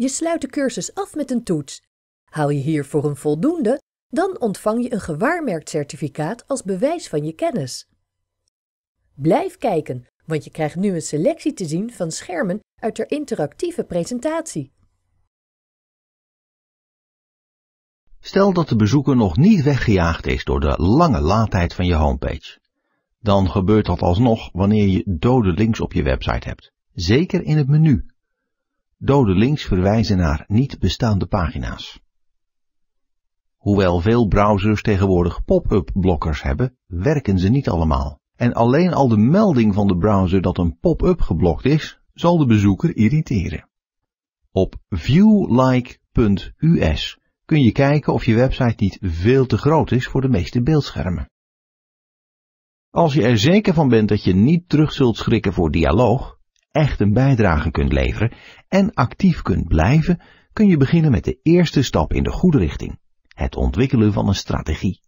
Je sluit de cursus af met een toets. Haal je hiervoor een voldoende, dan ontvang je een gewaarmerkt certificaat als bewijs van je kennis. Blijf kijken, want je krijgt nu een selectie te zien van schermen uit de interactieve presentatie. Stel dat de bezoeker nog niet weggejaagd is door de lange laadtijd van je homepage. Dan gebeurt dat alsnog wanneer je dode links op je website hebt, zeker in het menu. Dode links verwijzen naar niet bestaande pagina's. Hoewel veel browsers tegenwoordig pop-up blokkers hebben, werken ze niet allemaal. En alleen al de melding van de browser dat een pop-up geblokt is, zal de bezoeker irriteren. Op viewlike.us kun je kijken of je website niet veel te groot is voor de meeste beeldschermen. Als je er zeker van bent dat je niet terug zult schrikken voor dialoog, echt een bijdrage kunt leveren en actief kunt blijven, kun je beginnen met de eerste stap in de goede richting, het ontwikkelen van een strategie.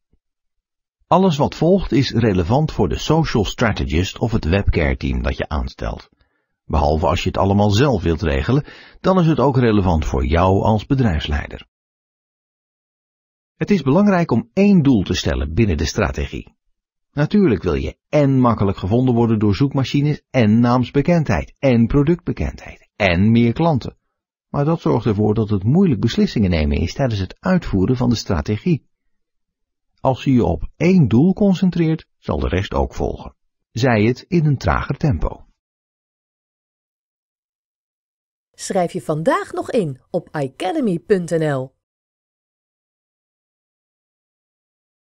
Alles wat volgt is relevant voor de social strategist of het webcare team dat je aanstelt. Behalve als je het allemaal zelf wilt regelen, dan is het ook relevant voor jou als bedrijfsleider. Het is belangrijk om één doel te stellen binnen de strategie. Natuurlijk wil je en makkelijk gevonden worden door zoekmachines en naamsbekendheid en productbekendheid en meer klanten. Maar dat zorgt ervoor dat het moeilijk beslissingen nemen is tijdens het uitvoeren van de strategie. Als je je op één doel concentreert, zal de rest ook volgen. Zij het in een trager tempo. Schrijf je vandaag nog in op academy.nl.